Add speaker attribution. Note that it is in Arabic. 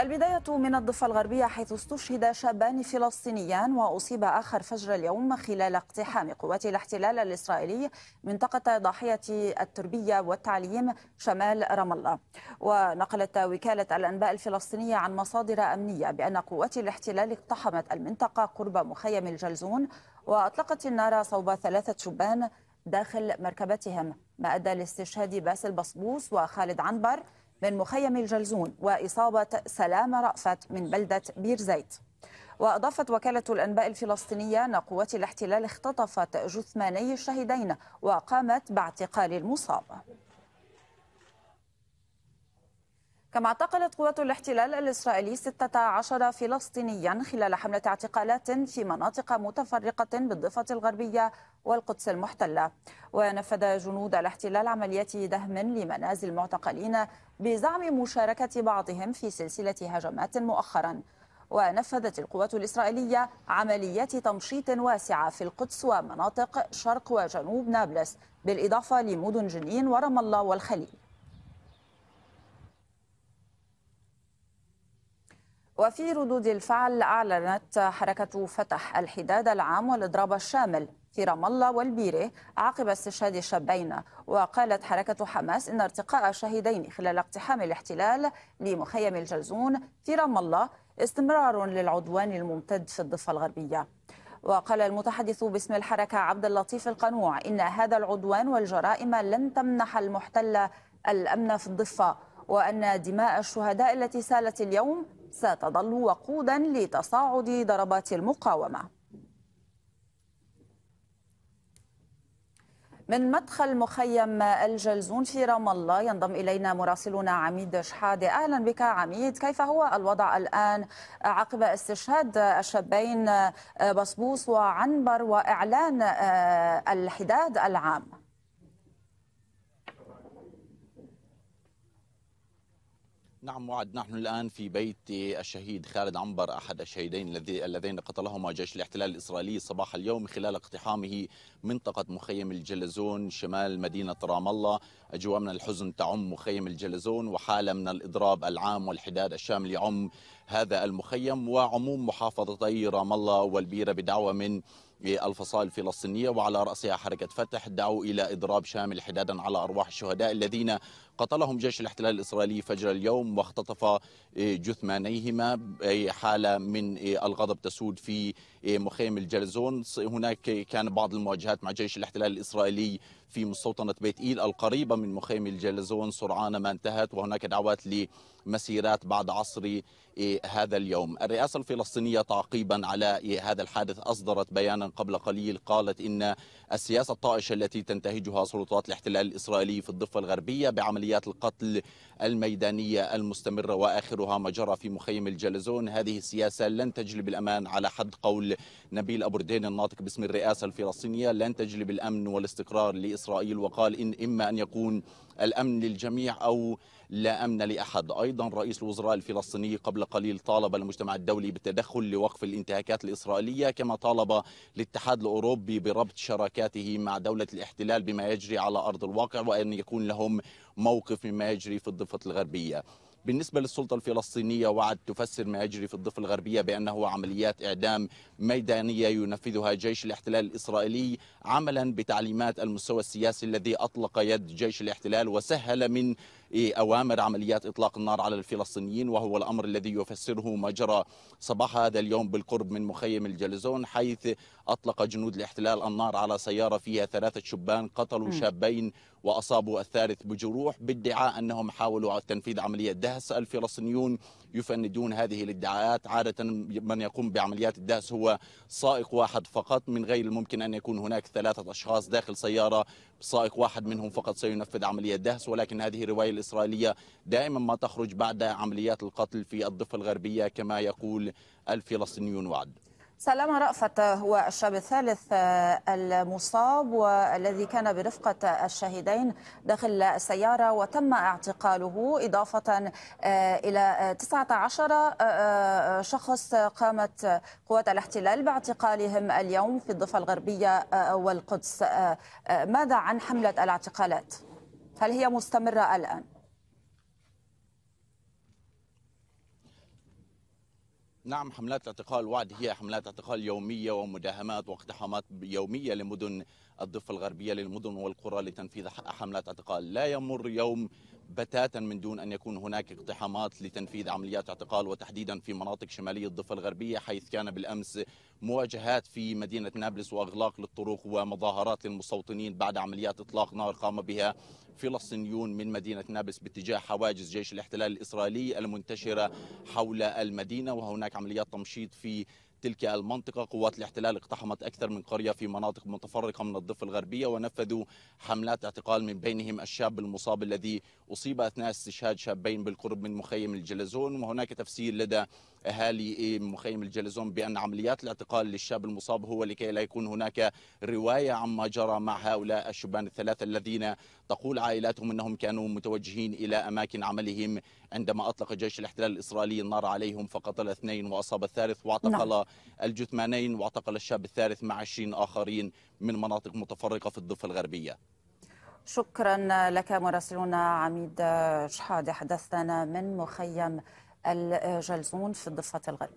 Speaker 1: البداية من الضفة الغربية حيث استشهد شابان فلسطينيان وأصيب آخر فجر اليوم خلال اقتحام قوات الاحتلال الإسرائيلي منطقة ضاحية التربية والتعليم شمال رام الله ونقلت وكالة الأنباء الفلسطينية عن مصادر أمنية بأن قوات الاحتلال اقتحمت المنطقة قرب مخيم الجلزون وأطلقت النار صوب ثلاثة شبان داخل مركبتهم ما أدى لاستشهاد باسل بصبوس وخالد عنبر من مخيم الجلزون وإصابة سلام رأفت من بلدة بيرزيت وأضافت وكالة الأنباء الفلسطينية أن قوات الاحتلال اختطفت جثماني الشهيدين وقامت باعتقال المصاب كما اعتقلت قوات الاحتلال الإسرائيلي 16 فلسطينيا خلال حملة اعتقالات في مناطق متفرقة بالضفة الغربية والقدس المحتلة ونفذ جنود الاحتلال عمليات دهم لمنازل المعتقلين بزعم مشاركة بعضهم في سلسلة هجمات مؤخرا ونفذت القوات الإسرائيلية عمليات تمشيط واسعة في القدس ومناطق شرق وجنوب نابلس بالإضافة لمدن جنين ورام الله والخليل وفي ردود الفعل أعلنت حركة فتح الحداد العام والإضراب الشامل في رام الله والبيرة عقب استشهاد شابين وقالت حركة حماس إن ارتقاء شهيدين خلال اقتحام الاحتلال لمخيم الجلزون في رام الله استمرار للعدوان الممتد في الضفة الغربية وقال المتحدث باسم الحركة عبد اللطيف القنوع إن هذا العدوان والجرائم لن تمنح المحتل الأمن في الضفة وأن دماء الشهداء التي سالت اليوم ستظل وقودا لتصاعد ضربات المقاومة من مدخل مخيم الجلزون في رام الله ينضم الينا مراسلنا عميد شحاده اهلا بك عميد كيف هو الوضع الان عقب استشهاد الشابين بصبوص وعنبر واعلان آه، الحداد العام
Speaker 2: نعم وعد نحن الآن في بيت الشهيد خالد عنبر أحد الشهيدين اللذين قتلهما جيش الاحتلال الإسرائيلي صباح اليوم خلال اقتحامه منطقة مخيم الجلزون شمال مدينة رام الله أجواء من الحزن تعم مخيم الجلزون وحالة من الإضراب العام والحداد الشامل يعم هذا المخيم وعموم محافظتي رام الله والبيرة بدعوة من الفصائل الفلسطينية وعلى رأسها حركة فتح دعوا إلى إضراب شامل حدادا على أرواح الشهداء الذين قتلهم جيش الاحتلال الإسرائيلي فجر اليوم واختطف جثمانيهما حالة من الغضب تسود في مخيم الجلزون هناك كان بعض المواجهات مع جيش الاحتلال الإسرائيلي في مستوطنة بيت إيل القريبة من مخيم الجلزون سرعان ما انتهت وهناك دعوات لمسيرات بعد عصر إيه، هذا اليوم الرئاسة الفلسطينية تعقيبا على إيه، هذا الحادث أصدرت بيانا قبل قليل قالت إن السياسة الطائشة التي تنتهجها سلطات الاحتلال الإسرائيلي في الضفة الغربية بعمليات القتل الميدانية المستمرة وآخرها ما جرى في مخيم الجلزون هذه السياسة لن تجلب الأمان على حد قول نبيل أبردين الناطق باسم الرئاسة الفلسطينية لن تجلب الأمن والاستقرار لإسرائيل إسرائيل وقال إن إما أن يكون الأمن للجميع أو لا أمن لأحد أيضا رئيس الوزراء الفلسطيني قبل قليل طالب المجتمع الدولي بالتدخل لوقف الانتهاكات الإسرائيلية كما طالب الاتحاد الأوروبي بربط شراكاته مع دولة الاحتلال بما يجري على أرض الواقع وأن يكون لهم موقف مما يجري في الضفة الغربية بالنسبة للسلطة الفلسطينية وعد تفسر ما يجري في الضفة الغربية بأنه عمليات إعدام ميدانية ينفذها جيش الاحتلال الإسرائيلي عملا بتعليمات المستوى السياسي الذي أطلق يد جيش الاحتلال وسهل من إيه، أوامر عمليات إطلاق النار على الفلسطينيين وهو الأمر الذي يفسره ما جرى صباح هذا اليوم بالقرب من مخيم الجلزون حيث أطلق جنود الاحتلال النار على سيارة فيها ثلاثة شبان قتلوا شابين وأصابوا الثالث بجروح بادعاء أنهم حاولوا تنفيذ عملية دهس الفلسطينيون يفندون هذه الادعاءات عادة من يقوم بعمليات الدهس هو سائق واحد فقط من غير الممكن أن يكون هناك ثلاثة أشخاص داخل سيارة سائق واحد منهم فقط سينفذ عملية دهس ولكن هذه رواية الإسرائيلية دائما ما تخرج بعد عمليات القتل في الضفة الغربية كما يقول الفلسطينيون وعد
Speaker 1: سلام رأفت هو الشاب الثالث آه، المصاب والذي كان برفقة الشهيدين داخل السيارة وتم اعتقاله إضافة آه، إلى 19 آه، شخص قامت قوات الاحتلال باعتقالهم اليوم في الضفة الغربية والقدس ماذا عن حملة الاعتقالات؟ هل هي مستمرة الآن؟
Speaker 2: نعم حملات اعتقال وعد هي حملات اعتقال يومية ومداهمات واقتحامات يومية لمدن الضفة الغربية للمدن والقرى لتنفيذ حملات اعتقال لا يمر يوم بتاتا من دون ان يكون هناك اقتحامات لتنفيذ عمليات اعتقال وتحديدا في مناطق شماليه الضفه الغربيه حيث كان بالامس مواجهات في مدينه نابلس واغلاق للطرق ومظاهرات للمستوطنين بعد عمليات اطلاق نار قام بها فلسطينيون من مدينه نابلس باتجاه حواجز جيش الاحتلال الاسرائيلي المنتشره حول المدينه وهناك عمليات تمشيط في تلك المنطقة قوات الاحتلال اقتحمت أكثر من قرية في مناطق متفرقة من الضفة الغربية ونفذوا حملات اعتقال من بينهم الشاب المصاب الذي أصيب أثناء استشهاد شابين بالقرب من مخيم الجلزون وهناك تفسير لدى أهالي مخيم الجلزون بأن عمليات الاعتقال للشاب المصاب هو لكي لا يكون هناك رواية عما جرى مع هؤلاء الشبان الثلاثة الذين تقول عائلاتهم أنهم كانوا متوجهين إلى أماكن عملهم عندما أطلق جيش الاحتلال الإسرائيلي النار عليهم فقتل اثنين وأصاب الثالث واعتقل نعم. الجثمانين واعتقل الشاب الثالث مع 20 آخرين من مناطق متفرقة في الضفة الغربية
Speaker 1: شكرا لك مراسلنا عميد شحاده حدثنا من مخيم الجلزون في الضفة الغربية